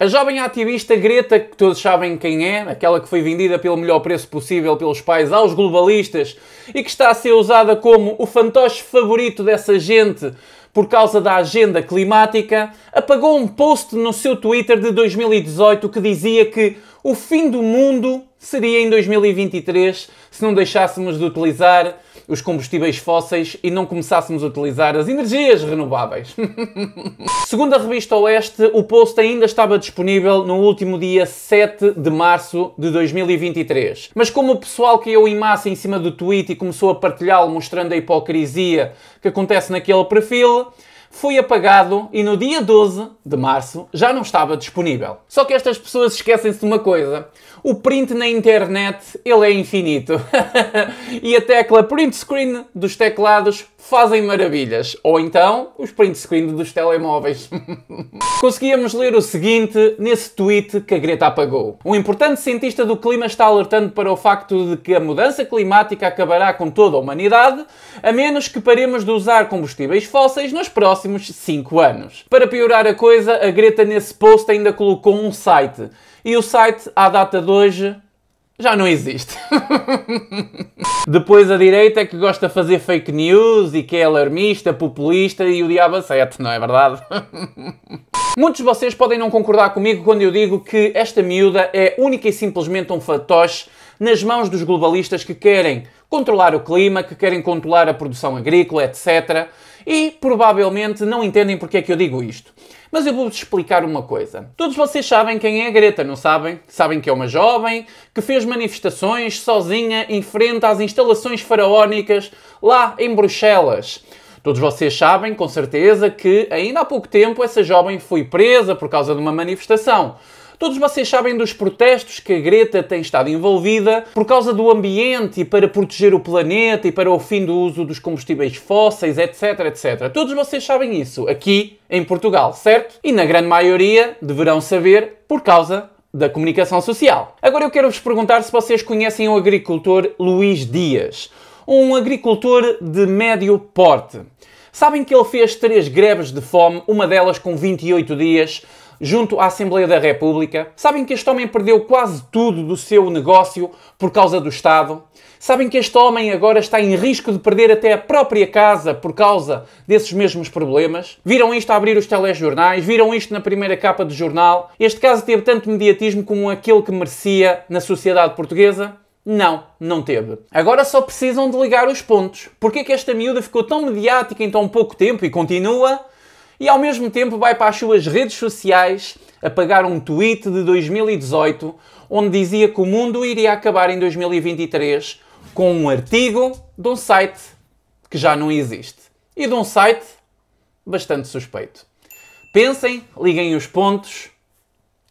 A jovem ativista Greta, que todos sabem quem é, aquela que foi vendida pelo melhor preço possível pelos pais aos globalistas e que está a ser usada como o fantoche favorito dessa gente por causa da agenda climática, apagou um post no seu Twitter de 2018 que dizia que o fim do mundo seria em 2023 se não deixássemos de utilizar os combustíveis fósseis e não começássemos a utilizar as energias renováveis. Segundo a revista Oeste, o post ainda estava disponível no último dia 7 de março de 2023. Mas como o pessoal caiu em massa em cima do tweet e começou a partilhá-lo mostrando a hipocrisia que acontece naquele perfil, foi apagado e no dia 12 de março já não estava disponível. Só que estas pessoas esquecem-se de uma coisa: o print na internet ele é infinito e a tecla print screen dos teclados fazem maravilhas. Ou então, os print screen dos telemóveis. Conseguíamos ler o seguinte nesse tweet que a Greta apagou. Um importante cientista do clima está alertando para o facto de que a mudança climática acabará com toda a humanidade, a menos que paremos de usar combustíveis fósseis nos próximos 5 anos. Para piorar a coisa, a Greta nesse post ainda colocou um site. E o site, à data de hoje, já não existe. Depois a direita é que gosta de fazer fake news e que é alarmista, populista e o diabo a não é verdade? Muitos de vocês podem não concordar comigo quando eu digo que esta miúda é única e simplesmente um fatoche nas mãos dos globalistas que querem controlar o clima, que querem controlar a produção agrícola, etc. E provavelmente não entendem porque é que eu digo isto. Mas eu vou-vos explicar uma coisa. Todos vocês sabem quem é a Greta, não sabem? Sabem que é uma jovem que fez manifestações sozinha em frente às instalações faraónicas lá em Bruxelas. Todos vocês sabem, com certeza, que ainda há pouco tempo essa jovem foi presa por causa de uma manifestação. Todos vocês sabem dos protestos que a Greta tem estado envolvida por causa do ambiente e para proteger o planeta e para o fim do uso dos combustíveis fósseis, etc, etc. Todos vocês sabem isso aqui em Portugal, certo? E na grande maioria deverão saber por causa da comunicação social. Agora eu quero vos perguntar se vocês conhecem o agricultor Luís Dias um agricultor de médio porte. Sabem que ele fez três greves de fome, uma delas com 28 dias, junto à Assembleia da República? Sabem que este homem perdeu quase tudo do seu negócio por causa do Estado? Sabem que este homem agora está em risco de perder até a própria casa por causa desses mesmos problemas? Viram isto a abrir os telejornais? Viram isto na primeira capa do jornal? Este caso teve tanto mediatismo como aquele que merecia na sociedade portuguesa? Não, não teve. Agora só precisam de ligar os pontos. Porquê é que esta miúda ficou tão mediática em tão pouco tempo e continua? E ao mesmo tempo vai para as suas redes sociais apagar um tweet de 2018 onde dizia que o mundo iria acabar em 2023 com um artigo de um site que já não existe. E de um site bastante suspeito. Pensem, liguem os pontos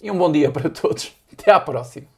e um bom dia para todos. Até à próxima.